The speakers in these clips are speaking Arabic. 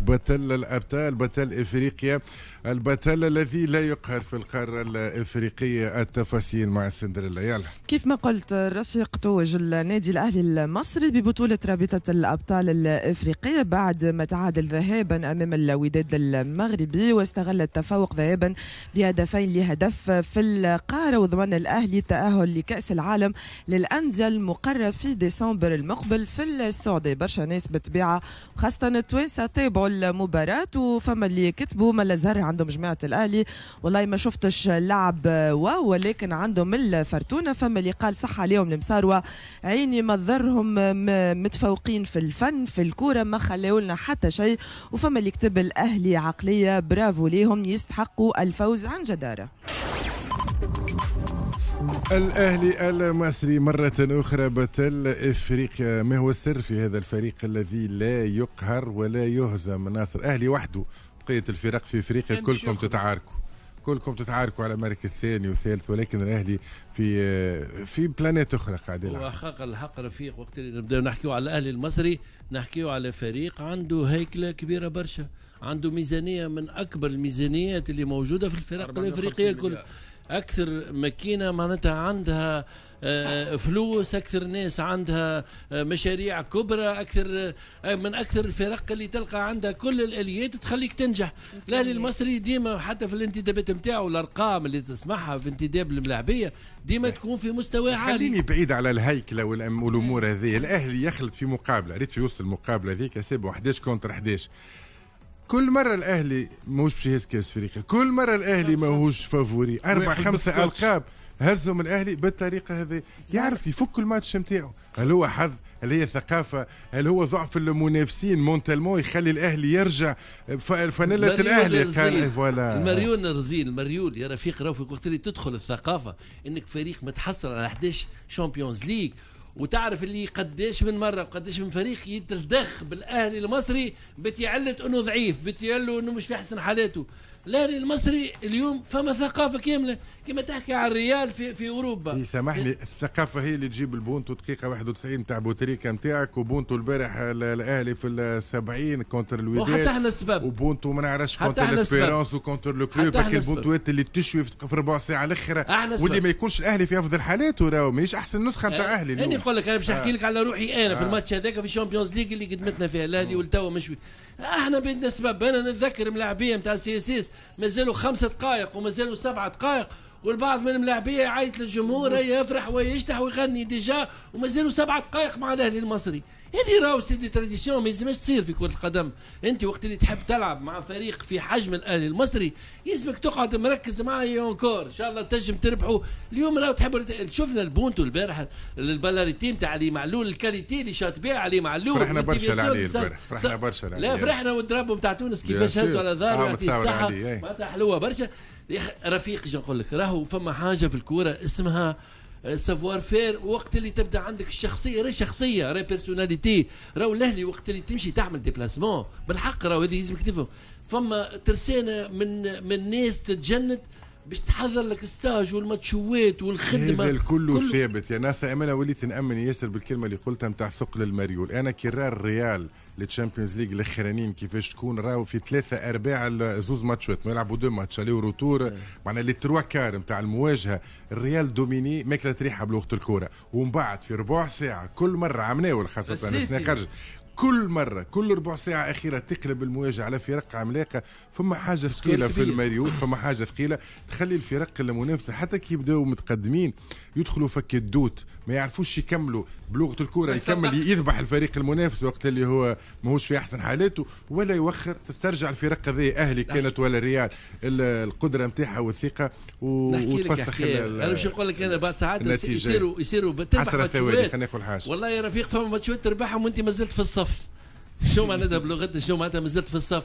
بطل الأبطال بطل إفريقيا البطل الذي لا يقهر في القارة الإفريقية التفاصيل مع سندريلا يلا كيف ما قلت رفيق توج النادي الأهلي المصري ببطولة رابطة الأبطال الإفريقية بعد ما تعادل ذهابا أمام الوداد المغربي واستغل التفوق ذهابا بهدفين لهدف في القارة وضمن الأهلي التأهل لكأس العالم للأندية المقرر في ديسمبر المقبل في السعودية برشا ناس بالطبيعة خاصة التوانسة طيب يتابعوا المباراة وفما اللي كتبوا ما زهري عندهم جماعة الأهلي والله ما شفتش لعب واو ولكن عندهم الفرتونة فما اللي قال صح عليهم المساروة عيني ما ضرهم متفوقين في الفن في الكورة ما خلاو لنا حتى شيء وفما اللي كتب الأهلي عقلية برافو ليهم يستحقوا الفوز عن جدارة الاهلي المصري مره اخرى بطل افريقيا ما هو السر في هذا الفريق الذي لا يقهر ولا يهزم ناصر اهلي وحده بقيه الفرق في افريقيا كلكم تتعاركوا كلكم تتعاركوا على مركز ثاني وثالث ولكن الاهلي في في بلانات اخرى قاعد يلعب وحقق الحق رفيق وقت اللي نبداو نحكيو على الاهلي المصري نحكيو على فريق عنده هيكله كبيره برشا عنده ميزانيه من اكبر الميزانيات اللي موجوده في الفرق الافريقيه كلها اكثر ماكينه معناتها عندها آه، فلوس اكثر ناس عندها آه، مشاريع كبرى اكثر آه، من اكثر الفرق اللي تلقى عندها كل الاليات تخليك تنجح الاهلي المصري ديما حتى في الانتدابات نتاعو الارقام اللي تسمعها في انتداب الملاعبيه ديما نعم. تكون في مستوى عالي خليني بعيد على الهيكله والامور هذه الاهلي يخلط في مقابله ريت في وسط المقابله هذيك سيبوا 11 كونتر 11 كل مرة الأهلي ماهوش باش يهز كأس أفريقيا كل مرة الأهلي ماهوش فافوري أربع خمسة ألقاب هزهم الأهلي بالطريقة هذه يعرف يفك الماتش نتاعو هل هو حظ هل هي ثقافة هل هو ضعف المنافسين مونتالمون يخلي الأهلي يرجع فنلة الأهلي قال فوالا المريول الرزين المريول يا رفيق روفي وقت اللي تدخل الثقافة أنك فريق متحصل على 11 شامبيونز ليج وتعرف اللي قديش من مره وقديش من فريق يتلدخ بالاهلي المصري بتيعلت انه ضعيف بتيعلو انه مش في احسن حالاته الاهلي المصري اليوم فما ثقافه كامله كما تحكي على الريال في في اوروبا سامحني لي الثقافه هي اللي تجيب البونتو دقيقه 91 تاع بوتريكا نتاعك وبونتو البارح الاهلي في ال 70 كونتر الوداد وحتى احنا السبب وبونتو ما نعرفش كونتر الاسبيرونس وكونتر لو كلوب البونتوات اللي تشوي في ربع ساعه الاخر واللي ما يكونش الاهلي في افضل حالاته راهو ماهيش احسن نسخه نتاع الاهلي آه، نقول لك انا باش نحكي آه. لك على روحي انا في آه. الماتش هذاك في الشامبيونز ليغ اللي قدمتنا فيها الاهلي والتو مشوي احنا بالنسبه انا نتذكر ملاعبيه نتاع سي اس اس مازالوا خمسه دقائق ومازالوا سبعه دقائق والبعض من الملاعبيه يعيط للجمهور يفرح ويشتح ويغني ديجا ومازالوا سبعة دقائق مع الاهلي المصري هذه راهو سيدي تراديسيون ما يلزمش تصير في كره القدم انت وقت اللي تحب تلعب مع فريق في حجم الاهلي المصري يلزمك تقعد مركز معاه اونكور ان شاء الله تنجم تربحوا اليوم راهو تحب شفنا البونتو البارح البلاريتي نتاع علي معلول الكاليتي اللي شاط بها علي معلول فرحنا برشا عليه البارح فرحنا برشا لا فرحنا والدرابو نتاع تونس كيفاش هزوا على ظهره آه، في الساحه معناتها حلوه برشا رفيق نقول لك راهو فما حاجه في الكوره اسمها سافوار euh, فير وقت اللي تبدا عندك الشخصيه راهي شخصيه راهي بيرسوناليتي راهو الاهلي وقت اللي تمشي تعمل ديبلاسمون بالحق راهو هذه لازمك تفهم فما ترسانه من من ناس تتجند باش تحضر لك ستاج والماتشوات والخدمه هذا الكل كل... ثابت يا ناس انا وليت نامن ياسر بالكلمه اللي قلتها نتاع ثقل المريول انا كي راه الريال للتشامبيونز ليج الاخرانيين كيفاش تكون راهو في ثلاثه ارباع زوز ماتشات ما يلعبوا دو ماتش الي وروتور معناها لي تروا كار نتاع المواجهه الريال دوميني ماكله ريحه بلغه الكوره ومن بعد في ربع ساعه كل مره عمناول خاصه انا خرج كل مرة كل ربع ساعة أخيرة تقلب المواجهة على فرق عملاقة فما حاجة ثقيلة في المريوط فما حاجة ثقيلة تخلي الفرق المنافسة حتى كي يبداو متقدمين يدخلوا فك الدوت ما يعرفوش يكملوا بلغة الكرة يكمل يذبح الفريق المنافس وقت اللي هو ماهوش في أحسن حالاته ولا يوخر تسترجع الفرق هذه أهلي كانت ولا ريال القدرة نتاعها والثقة وتفسخ أنا مش نقول لك أنا بعد ساعات يصيروا يصيروا حسرة ثواني والله يا رفيق فما ماتشات تربحهم وأنت مازلت في الصف شو معناتها بلغتنا شو معناتها مازلت في الصف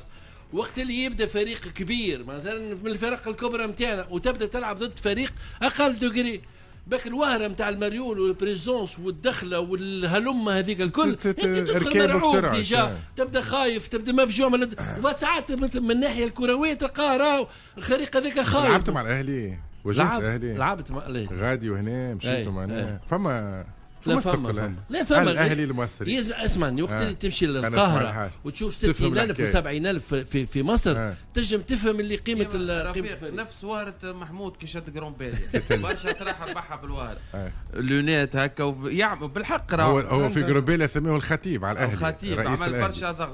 وقت اللي يبدا فريق كبير مثلا من الفرق الكبرى نتاعنا وتبدا تلعب ضد فريق اقل دوغري بك الوهره نتاع المريول والبريزونس والدخله والهلمه هذيك الكل يعني مرعوب ديجا آه. تبدا خايف تبدا مفجوع من وساعات من الناحيه الكرويه تلقاه راهو الفريق هذاك خايف لعبت مع الاهلي وجبت الاهلي لعبت مع الاهلي غادي وهنا مشيتوا إيه، معناها فما لا فما لا فما الاهلي المؤثرين اسمعني آه. وقت اللي تمشي للقاهره وتشوف 60000 و70000 في في مصر آه. تنجم تفهم اللي قيمه إيوه، رفيق نفس وهرة محمود كي شد جرون بالي برشا تراح ربحها بالوهرة لونات هكا يعمل بالحق راه هو, في جرون جروبيلا يسميه الخطيب على الاهلي الخطيب عمل برشا ضغط